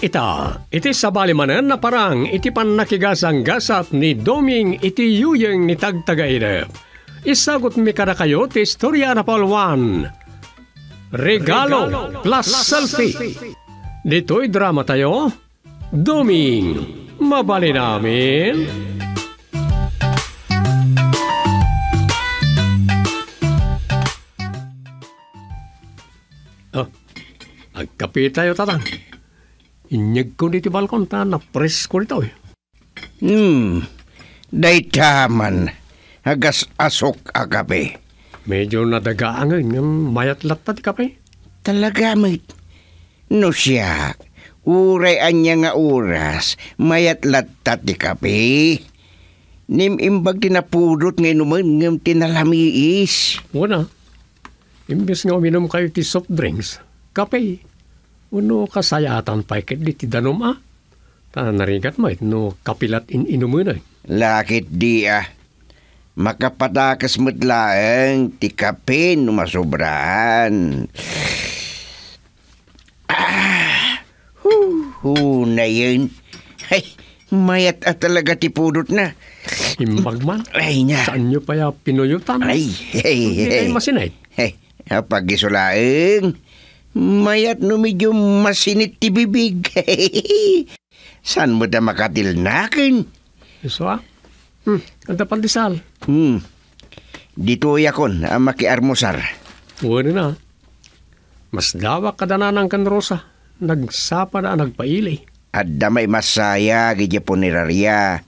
Ita, iti sabalimanen na parang iti pan pannakigasang gasat ni Doming iti yuyeng ni tagtagainep. Isagot mi kada kayo ti istorya na Paul 1. Regalo, Regalo plus, plus selfie. selfie. Dito'y drama tayo. Doming, mabali namin. Oh, agkapi tayo tatang. Inyag ko dito balkon ta, na-press ko dito eh. Hmm, day taman. Hagas asok akape. Medyo nadagaan eh, ngayon, mayat latat kape. Eh. Talaga, mate. No siya, uray anya nga oras, mayat latat kape. Eh. Nim imbag Nimimbag tinapudot ngayon naman ng tinalamiis. Wala. Imbes nga uminom kayo ti soft drinks, kape. Uno kasayatan paiket di tidanom ah. Ta narigat mo no kapilat in inumunoy. Ah. Lakit di ah. Makapatakas mutlaeng ti kape no masobrahan. Ah, hu, hu na yun. Ay, mayat at ah talaga ti pudot na. Imbagman? Ay na. Saan nyo pa ya pinuyutan? Ay, hey, hey. Hindi hey. masinay. Hey, apagisulaeng. Mayat no medyo masinit ti bibig. San mo da makatilnakin? Iso ah? Hmm, kanta pandesal. Hmm. Dito yakon ang makiarmosar. Bueno na. Mas dawak ka dananang kan Rosa. Nagsapa na nagpaili. At damay masaya gidya punerarya.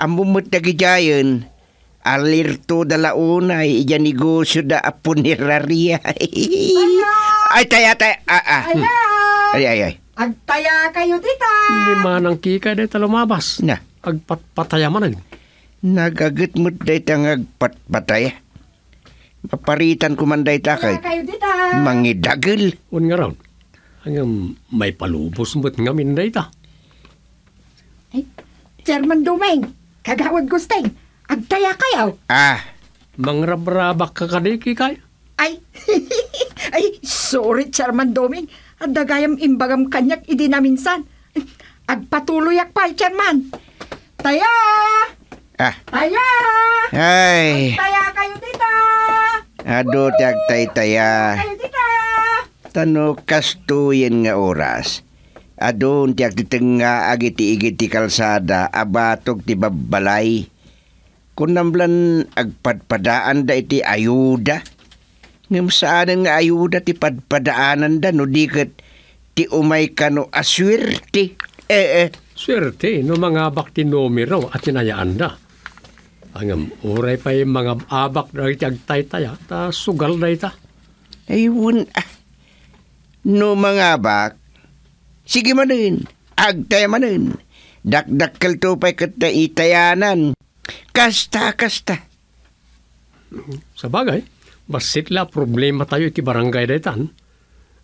Ang bumot na gidyayon, alirto dalaunay, iya negosyo da apunerarya. Ano? Ay, taya, ah, taya. Ah, ah. Hmm. Hello! Ay, ay, ay. Agtaya kayo, tita! Hindi man ang kika dahi lumabas. Na. Agpatpataya man agin. Nagagat mo dahi tang agpatpataya. Maparitan ko man dahi kay. Agtaya kayo, tita! Mangidagil. Un nga raon. Hanggang may palubos mo't ngamin dahi ta. Ay, Chairman Dumeng, kagawad gusteng, agtaya kayo. Ah. Mangrabrabak ka kadiki kayo. Ay, ay, sorry, Chairman Doming. At dagayam imbagam kanyak na minsan. Agpatuloy ak pa, eh, Chairman. Taya! Ah. Taya! Ay. Taya kayo dita! Ado, tiyag tay taya. Kayo dita! Tano, kastuyen nga oras. Adon tiyak titeng nga agiti-igiti kalsada, abatog ti babbalay. Kung namblan agpadpadaan da iti ayuda ngam saan nga ayuda ti padpadaanan da no dikat ti umay kano no aswerte. Eh, eh. Swerte, no mga abak ti numero at tinayaan da. Ang uray pa yung mga abak na iti agtay-taya, ah, ta sugal na ita. Ayun, ah. No mga abak, sige manin, agtay manin. Dakdakkel to pa'y kat na itayanan. Kasta, kasta. Sa bagay, basikla problema tayo iti barangay daytan.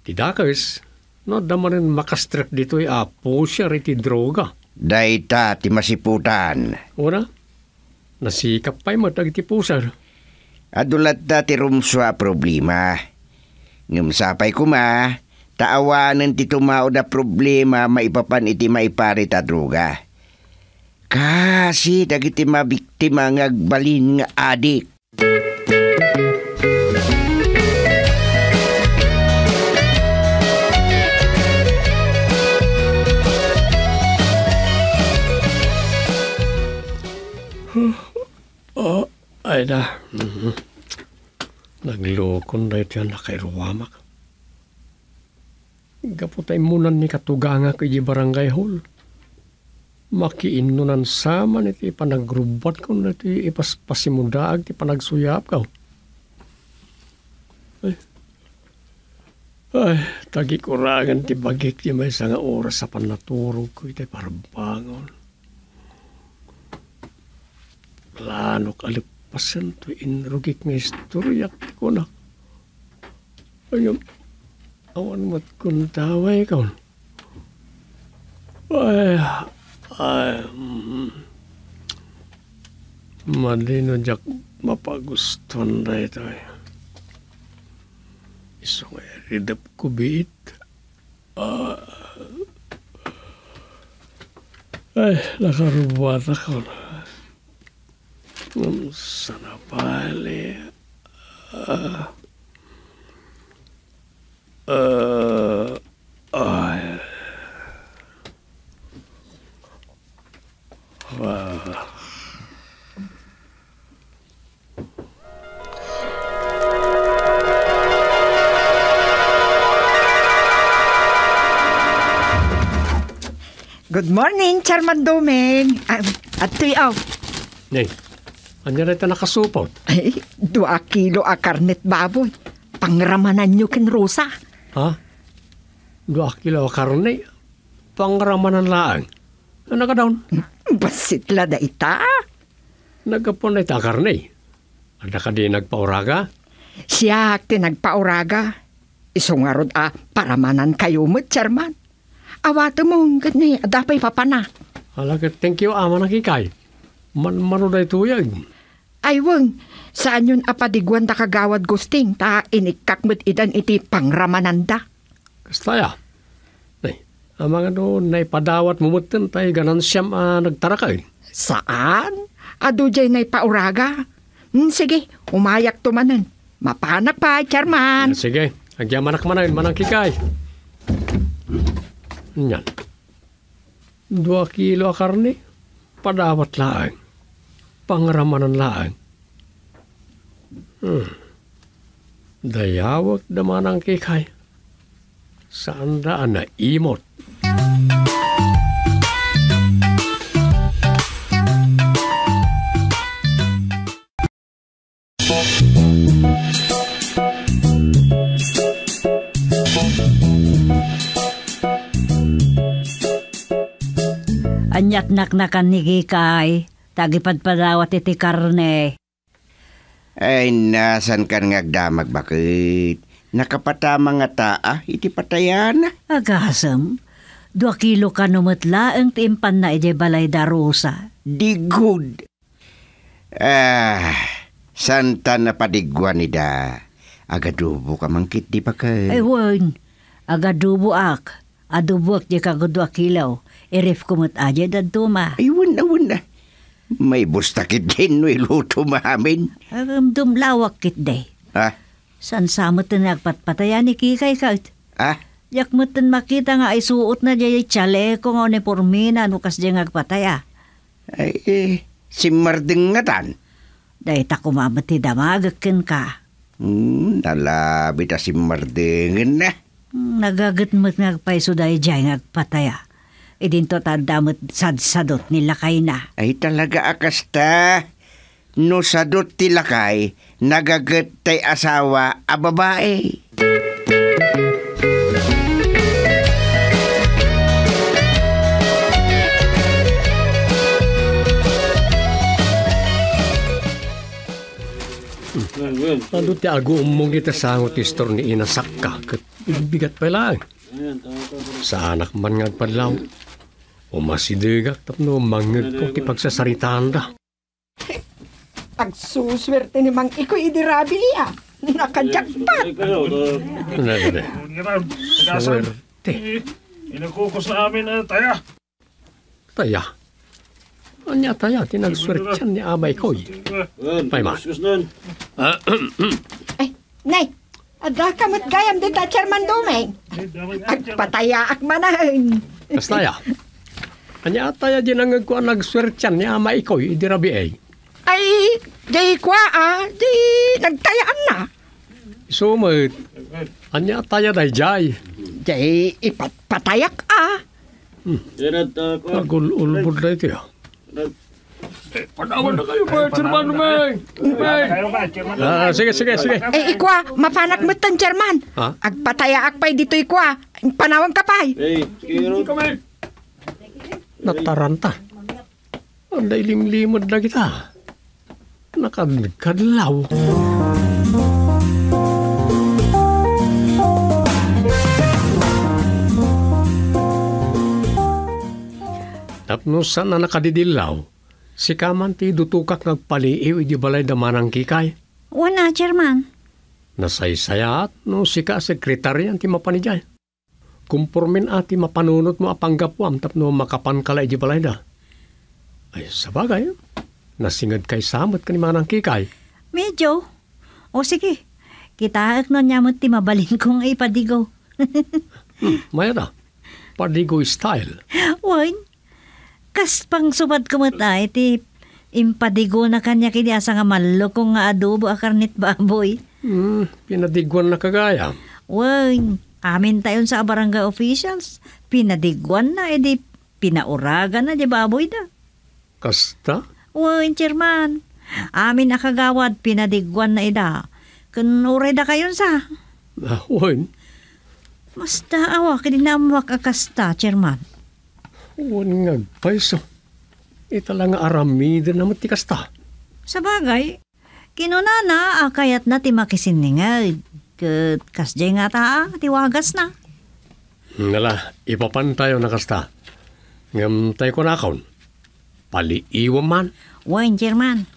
Ti dakers, no damarin makastrek dito ay apo ah, siya iti droga. Dayta ti masiputan. Ora, nasikap pa'y matag iti pusar. Adulat da ti rumswa problema. Ngumsapay kuma, taawanan ti tumao da problema maipapan iti maiparit a droga. Kasi dagiti mabiktima ngagbalin nga adik Ay da. Mm-hmm. Naglukon da iti anak kay Ruwamak. Gaputay munan ni katuganga kay barangay hall. Makiinunan sama niti panagrubat ko na iti ipaspasimudaag ti panagsuyap ka. Ay, ay tagikurangan ti bagik ti may sanga oras sa panaturo ko iti parbangon. Lanok alip in inrugik nga istoryak ko na. Ayun, awan mat kung taway ka. Ay, ay, malino jak mapaguston na ito ay. Isang ridap ko biit. Ah, ay, nakarubata ko na. Uh, uh, Good morning, Chairman Domingo. I'm at Tuyaw. Oh. Nay, Anya rita nakasupot. Ay, dua kilo a karnet baboy. Pangramanan nyo kin Rosa. Ha? Dua kilo a karne? Pangramanan lang. laang? Nakadaon? Ano Basit la da ita. Nagkapon na ita karne. Anda ka di nagpauraga? Siya ti nagpauraga. Isungarod a paramanan kayo mo, chairman. Awato mong ganyan, adapay papana. Alakit, thank you, ama nakikay. Man, manuday na ito Aywang, saan yun apadigwan da kagawad gusting ta inikak idan iti pangramananda? Kastaya. Nay, amang ano, naipadawat mumutin tayo ganan siyam uh, nagtarakay. Saan? Ado jay naipauraga? Hmm, sige, umayak tumanan. Mapanak pa, Charman. Sige, agyamanak manan, manayin, manang kikay. Yan. Dua kilo karne, padawat laang pangramanan laan. Hmm. Dayawag naman ang kikay. Saan daan na imot? Anyat naknakan ni Gikay Tagipad pa daw at iti karne. Ay, nasan kan ngagdamag bakit? Nakapatama nga taa, ah, iti patayan. Agasam, dua kilo ka numatla ang timpan na iti balay darosa. Di good. Ah, santa na padigwan ni da. Agadubo ka mangkit di ba kay? Ay, wan. Agadubo ak. Adubo ak di kagudwa kilaw. Irif kumut aja da duma. Ay, wan na, wan na. May bustakit din no iluto eh, mamin. Um, dumlawak kit day. Ha? San samot na nagpatpatayan ni Kikay kaut. Ha? Yak mo makita nga ay suot na diya chaleco nga ni Pormina no kas diya nagpataya. Ay, eh, si Marding nga tan. Dahil ta kumamati damagakin ka. Hmm, nalabit na si Marding na. Hmm, Nagagat mo't nagpaiso dahil diya nagpataya. Idinto tadamot sadsadot ni Lakay na. Ay talaga akasta. No sadot ti Lakay, nagagat tay asawa a babae. Ano ti ago umong ni tasangot ti store ni inasakka. Bigat pa lang. Eh. Sa anak man nga panlaw. O masidegak tapno mangag ko kipagsasaritaan da. Pagsuswerte ni Mang Ikoy idirabi iya. Nakajakpat. Nalala. Swerte. Inakukos na amin ang taya. Taya? Anya taya, tinagswertyan ni Amay Koy. Paiman. Ay, eh, nay! Ada ka matgayam dito, Chairman Dumeng. Agpataya akmanahin. Kastaya. Anya ataya di nangagkuan swerchan ni ama ikoy, di rabi ay. Ay, di ko ah, di nagtayaan na. Sumit, anya ataya day jay. Di ipatpatayak ah. Hmm. Ah, Nagululbod ulbud ito ya. Eh, panawan na kayo, Bert. Chairman, May. May. Ah, sige, sige, sige. Eh, ikwa, mapanak mo tan, Chairman. Ha? Agpatayaak pa'y dito, ikwa. Panawan ka pa'y. Eh, sige, Ron. Sige, nataranta. Ang dailimlimod na kita. Nakabigkadlaw. Tapno saan na nakadidilaw, si Kaman ti dutukak nagpaliiw di balay damanang kikay. Wala, Chairman. Nasaysaya at no si ka sekretaryan ti mapanijay kumpormin ati mapanunot mo apanggap wam tapno makapan kala iji balay da. Ay, sabagay, eh. nasingad kay samot ka ni manang kikay. Medyo. O sige, kita ak nun yamot ti mabalin kong ipadigo. hmm, maya da, padigo style. Wain, kas pang subad kumatay ti impadigo na kanya kini asa nga malo kung nga adobo a karnit baboy. Hmm, pinadigwan na kagaya. Wang, Amin tayon sa barangay officials. Pinadigwan na, edi pinauraga na, di baboy da. Kasta? Uy, chairman. Amin akagawad, pinadigwan na ida. Kanuray da kayon sa. Uy. Masta awa, kininamuak akasta, chairman. Uwan nga, paiso. lang nga aramida na matikasta. Sa bagay, kinunana akayat na timakisiningad. Ket kasjay nga ta, tiwagas na. Nala, ipapan tayo na kasta. Ngam tayo ko na akaon. Paliiwan man. Wain, German.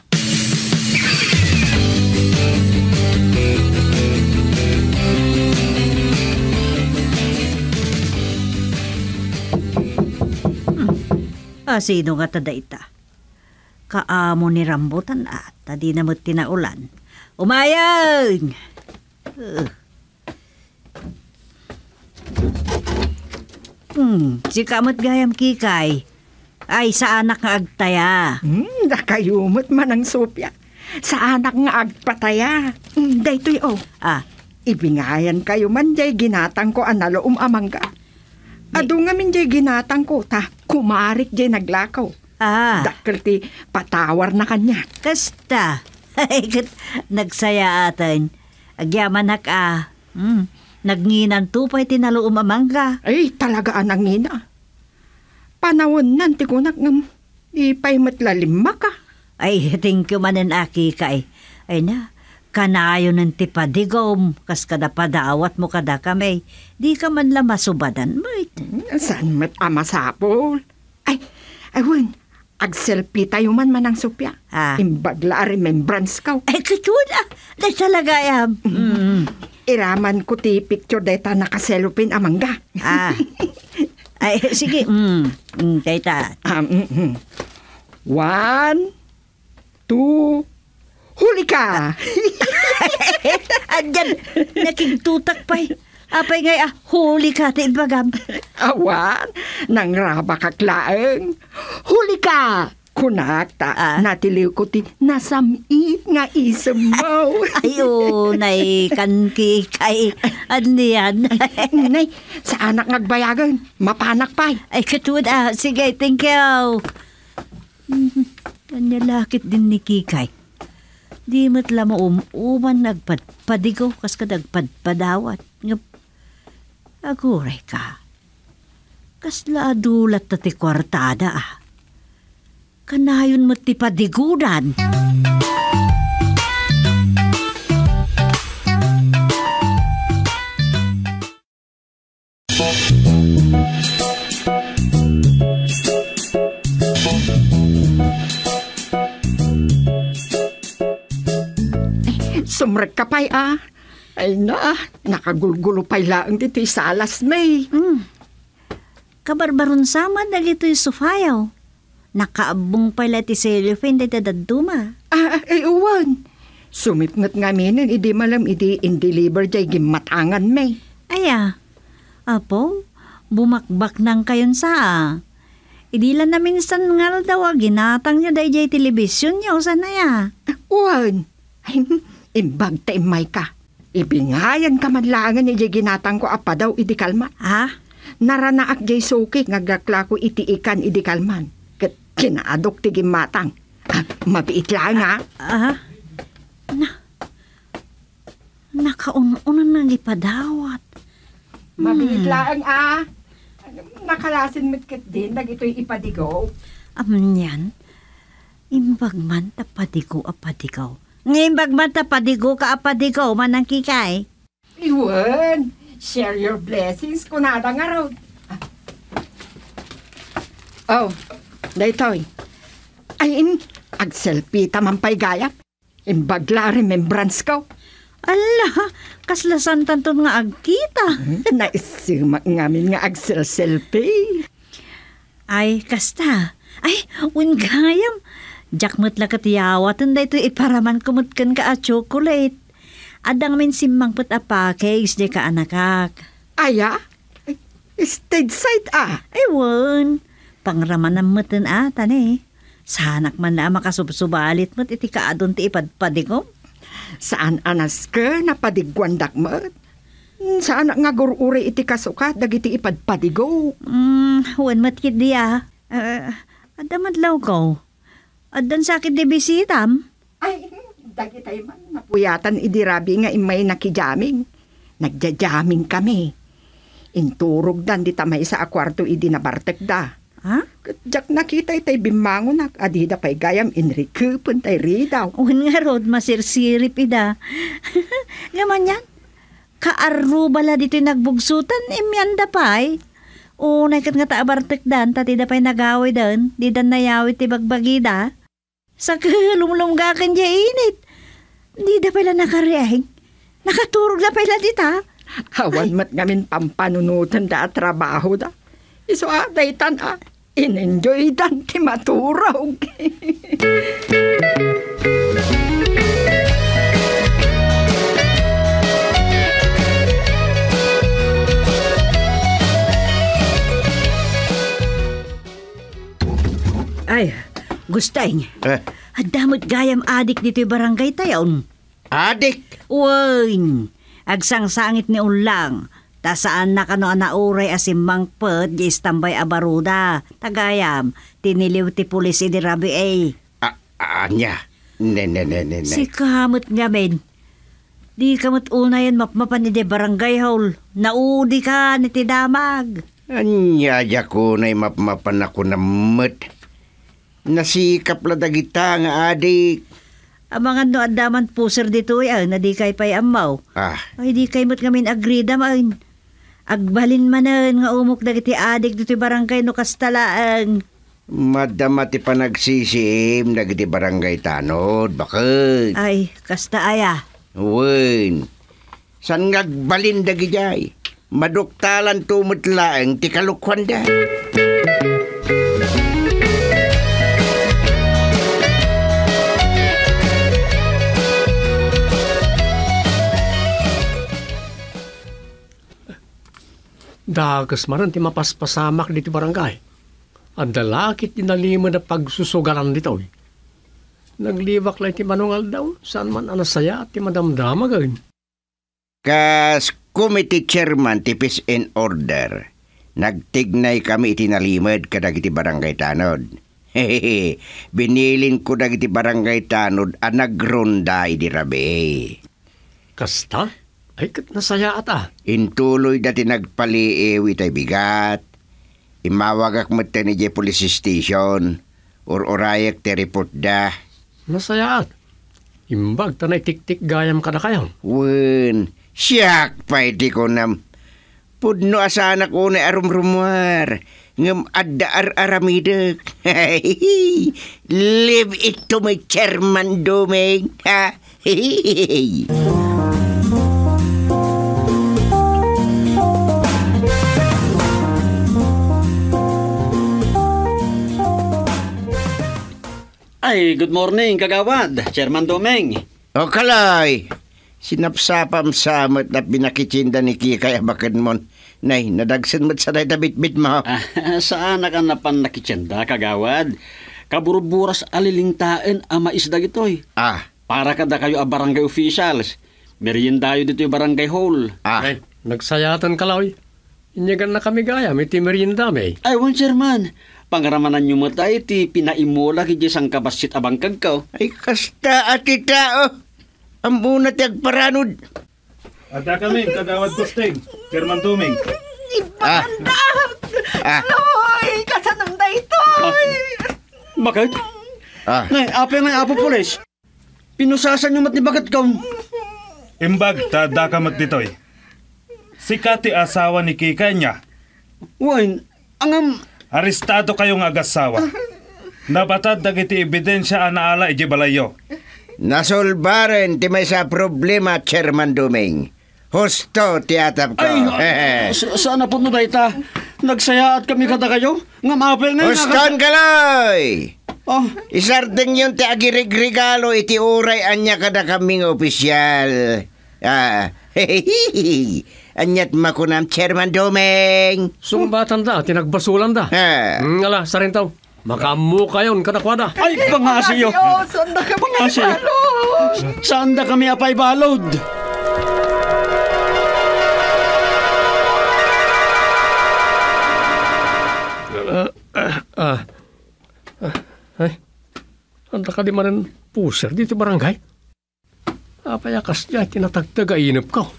Hmm. Asino ah, nga tada ita? Kaamo ni Rambutan at ah, tadi na mo't tinaulan. Umayang! Hmm, si kamot gayam kikay. Ay, sa anak nga agtaya. Hmm, nakayumot man ang sopya. Sa anak nga agpataya. Hmm, daytoy oh. Ah. Ibingayan kayo man jay ginatang ko analo amangga. Adu nga min jay ginatang ko ta. Kumarik jay naglakaw. Ah. Dakil patawar na kanya. Kasta. Ay, nagsaya atin. Agyaman nak ah. Mm. Nagnginan tupay tinaluom amangga. Ay, talaga anang ngina. Panawon nan ti kunak ng ipay matlalimma ka. Ay, thank you manin aki kay. Ay na, kanayon ng tipadigom, kas kada padaawat mo kada kamay, di ka man lang masubadan, mo. Saan hmm, san met amasapol? Ay, ayun, agselpi tayo man manang ang supya. Ah. Imbagla remembrance ka. Ay, kachula! Dahil sa lagayab. Ah. Mm. Mm. Iraman ko ti picture dahi ta nakaselupin amangga. Ah. Ay, sige. Mm-hmm. Mm. Mm, dahi ta. Um, mm, mm. One, two, huli ka! Andyan, nakigtutak pa'y. Eh. Apay ngay ah, huli ka ti bagam. Awan, nang raba kaklaeng. Huli ka! ta, ah. natiliw ko ti nasamit nga isem mo. Ayo, nay, kanki kay aniyan. nay, sa anak nagbayagan, mapanak pa'y. Ay, katun ah, sige, thank you. Kanya lakit din ni Kikay. Di matla mo umuman nagpadpadigaw kas ka nagpadpadawat. Aguray ka. Kasla adulat na ti kwartada ah. Kanayon mo ti padigudan. Sumrek ka pa'y ah. Ay na, ah, nakagulgulo pa ilaang dito'y salas may. Hmm. Kabarbaron sama dagito'y sufayaw. Nakaabong pala ti cellophane da dadaduma. Ah, ah, ay uwan. Sumipnat nga minin, idi malam idi in-deliver jay gimatangan may. Aya, apo, bumakbak nang kayon sa ah. Idila na minsan nga daw, ginatang niya dahil television niya, usan na ya. Uwan, hmm, imbag ta imay ka. Ibingayan ka man langan iti ginatang ko apa daw iti kalman. Ha? Naranaak jay suki ngagakla ko iti ikan iti kalman. Kat kinaadok ti gimatang. Ah, mabiit lang ha. Ah? ah. Na, nakaununan nang ipadawat. Hmm. Mabiit lang ah. Nakalasin mit kat din, dagito'y ipadigaw. Aman yan, imbagman tapadigaw apadigaw. apadigaw ngayon bagmata padigo ka apadigo manang kikay. Iwan, share your blessings kunada nga raw. Ah. Oh, daytoy. Ay in, agselpi tamang paigayap. Imbagla remembrance ko. Ala, kaslasan tanton nga agkita. Hmm? Naisimak ngamin nga agsel Ay, kasta. Ay, ungayam. Jakmat la katiyawat, hindi ito iparaman kumutkan ka at chocolate. Adang min simmang put a package de ka anakak. Aya? Stage side ah? Ewan. Pangraman ang matan ah, tani. Sanak man na makasubsubalit mo't iti ka ti ipadpadigom. Saan anas ka na padigwandak mo't? Saan nga gururi iti kasukat dagiti ipadpadigo? Hmm, huwan matkid diya. Uh, eh, adamadlaw ko. Adan sakit de bisitam? Ay, dagitay man napuyatan idirabi nga imay nakijaming. Nagjajaming kami. Inturog dan di tamay sa akwarto idi nabartek da. Ha? Jak nakita itay bimango na adida pay gayam inrikupon tay ridaw. Un nga rod masirsirip ida. Ngaman yan. Kaarubala dito nagbugsutan, eh, imyanda pa'y. O, nakat nga taabartek dan, tatida pa'y nagaway dan, di dan nayawit ti bagbagida. Saka lumlumgakan niya init. Hindi da pala nakareheng. Nakaturog da pala dita. Awan mat ngamin pampanunutan da trabaho da. Iso aday tan a. Ah, inenjoy dan ti maturaw. Ay, Gustay niya. Eh. Adamot gayam adik dito'y barangay tayon. Adik? Uy, agsang sangit ni unlang. Ta saan na kano anauray asimang pet di istambay abaruda. Tagayam, tiniliw ti pulis ini rabi eh. A anya? Ne, ne, ne, ne, ne. Si kamot nga men. Di kamot una yan mapmapan ni barangay hall. Naudi ka ni tidamag. Anya, yakunay mapmapan ako na met. Nasikap la dagita nga adik. Amang no adaman po sir dito eh. ay ah, na kay pay amaw. Ah. Ay di kay mo't ngamin agrida man. Agbalin manan nga umok dagiti adik dito barangay no kastalaan. Madama ti panagsisim dagiti barangay tanod. Bakit? Ay, kasta aya. Wen. San ngagbalin dagiti ay? Maduktalan tumutlaeng ti kalukwan da. dagas maran ti mapaspasamak dito barangay. Ang dalakit nalima na pagsusugaran dito. Eh. Naglibak lang ti manungal daw, saan man anasaya at ti madamdama gawin. Kas committee chairman ti peace and order, nagtignay kami itinalimad kadag iti barangay tanod. Hehehe, binilin ko dagiti barangay tanod a nagronda idi rabi. Kasta? Ay, kat nasaya ata. Intuloy dati nagpaliiwi tay bigat. Imawagak mo tayo ni police station or orayak te report da. Nasaya at. Imbag tanay tiktik gayam ka na kayo. Wen, siyak pa iti ko nam. Pudno asana ko na arumrumar. Ngam adda ar-aramidek. Live it to my chairman, Doming. Ha? Hehehehe. Ay, good morning, kagawad. Chairman Domeng. O kalay, sinapsapam samot na pinakitinda ni Kikay abakan mo. Nay, nadagsan mo't sanay na bitbit mo. Ah, saan na ka napan kagawad? Kaburuburas alilingtaan ama maisdag ito'y. Ah. Para kada kayo a barangay officials. Meriendayo dito yung barangay hall. Ah. Ay, nagsayatan ka, Inyagan na kami gaya, may timerienda, may. Ay, one chairman pangaramanan nyo mo tayo ti pinaimula ki sang kabasit abang kagkaw. Ay kasta ati tao, ambuna ti agparanod. Ata kami, kadawad kusting, Kerman Tuming. Ipanda! Ah. ah. Loy, kasanang na ito! Ah. Bakit? Ah. Ngay, ape ngay, apo pulis. Pinusasan nyo mat ni bagat kaun. Imbag, tada ka mat ditoy. Si Kati asawa ni Kika niya. Wain, angam... Aristado kayong agasawa. Nabatad dagiti ebidensya anaala iji balayo. Nasolbaren ti may sa problema, Chairman Duming. Husto ti atap ko. Ay, sana po no dayta. Nagsayaat kami kada kayo. Nga maapel na Huston kaloy! Oh. Ah. Isardeng yun ti agirigregalo iti uray anya kada kaming opisyal. Ah, Anyat makunam Chairman Domeng. Sumbatan da, tinagbasulan da. Eh. ala, sarintaw. Makamu kayon, kanakwada. Ay, pangasiyo. Oh, sanda kami Pangasi. balod. Sanda kami apay balod. Ah, ah, ah, ay, ah. eh, sanda ka di manan puser dito barangay? apayakas niya, tinatagtaga inip ko.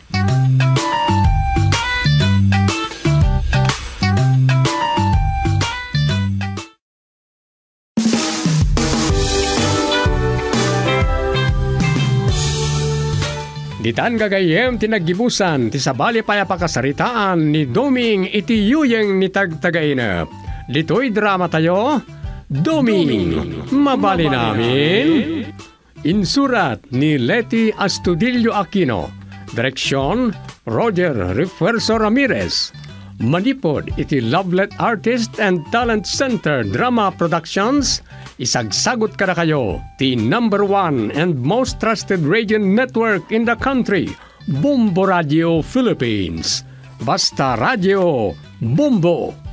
Ditan gagayem tinagibusan ti sabali payapakasaritaan ni Doming iti yuyeng ni tagtagainap. Dito'y drama tayo, Doming. mabali, mabali namin. namin. Insurat ni Leti Astudillo Aquino. Direksyon, Roger Refuerzo Ramirez. Manipod iti Lovelet Artist and Talent Center Drama Productions. Isagsagot kada kayo The number one and most trusted radio network in the country, Bombo Radio Philippines. Basta Radio Bombo!